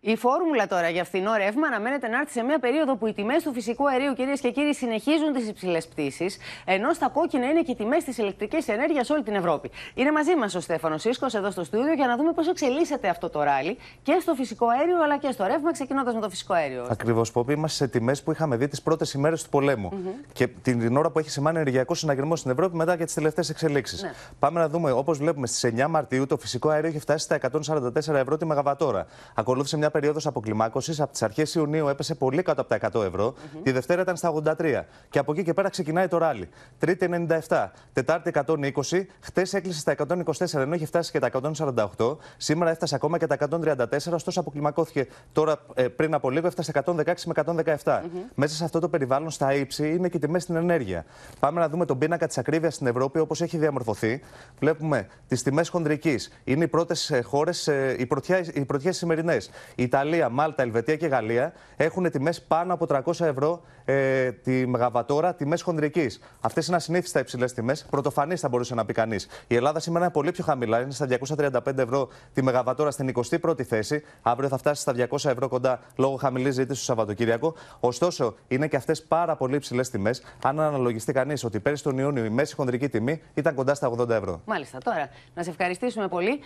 Η φόρμουλα τώρα για φθηνό ρεύμα αναμένεται να έρθει σε μια περίοδο που οι τιμές του φυσικού αερίου, κυρίες και κύριοι, συνεχίζουν τις υψηλές πτήσεις, ενώ στα κόκκινα είναι και οι τιμές της ηλεκτρικής ενέργειας σε όλη την Ευρώπη. Είναι μαζί μας ο Στέφανος Σίσκο εδώ στο στούδιο για να δούμε πώς εξελίσσεται αυτό το ράλι και στο φυσικό αέριο αλλά και στο ρεύμα, ξεκινώντας με το φυσικό αέριο. Ακριβώς, Πόπη, είμαστε σε τιμές που είχαμε δει τις πρώτες ημέρες του πολέμου. Mm -hmm. Και την, ώρα που έχει σημάνει ενεργειακό συναγερμό στην Ευρώπη μετά και τις τελευταίες εξελίξεις. Ναι. Πάμε να δούμε, όπως βλέπουμε, στις 9 Μαρτίου το φυσικό αέριο έχει φτάσει στα 144 ευρώ τη Μεγαβατόρα. Ακολούθησε μια μια περίοδος αποκλιμάκωσης. Από τις αρχές Ιουνίου έπεσε πολύ κάτω από τα 100 ευρώ. Τη Δευτέρα ήταν στα 83. Και από εκεί και πέρα ξεκινάει το ράλι. Τρίτη 97. Τετάρτη 120. χθε έκλεισε στα 124 ενώ είχε φτάσει και τα 148. Σήμερα έφτασε ακόμα και τα 134. Ωστόσο αποκλιμακώθηκε τώρα ε, πριν από λίγο, έφτασε 116 με 117. mm Μέσα σε αυτό το περιβάλλον, στα ύψη, είναι και οι τιμές στην ενέργεια. Πάμε να δούμε τον πίνακα της ακρίβειας στην Ευρώπη, όπως έχει διαμορφωθεί. Βλέπουμε τις τιμές χοντρική Είναι οι πρώτες χώρες, ε, οι πρωτιές σημερινές. Ιταλία, Μάλτα, Ελβετία και Γαλλία έχουν τιμές πάνω από 300 ευρώ ε, τη μεγαβατόρα, τιμές χονδρικής. Αυτές είναι ασυνήθιστα υψηλές τιμές. πρωτοφανής θα μπορούσε να πει κανείς. Η Ελλάδα σήμερα είναι πολύ πιο χαμηλά. Είναι στα 235 ευρώ τη μεγαβατόρα στην 21η θέση. Αύριο θα φτάσει στα 200 ευρώ κοντά λόγω χαμηλής ζήτησης το Σαββατοκύριακο. Ωστόσο, είναι και αυτές πάρα πολύ υψηλές τιμές. Αν αναλογιστεί κανείς ότι πέρυσι τον Ιούνιο η μέση χονδρική τιμή ήταν κοντά στα 80 ευρώ. Μάλιστα. Τώρα, να σε ευχαριστήσουμε πολύ.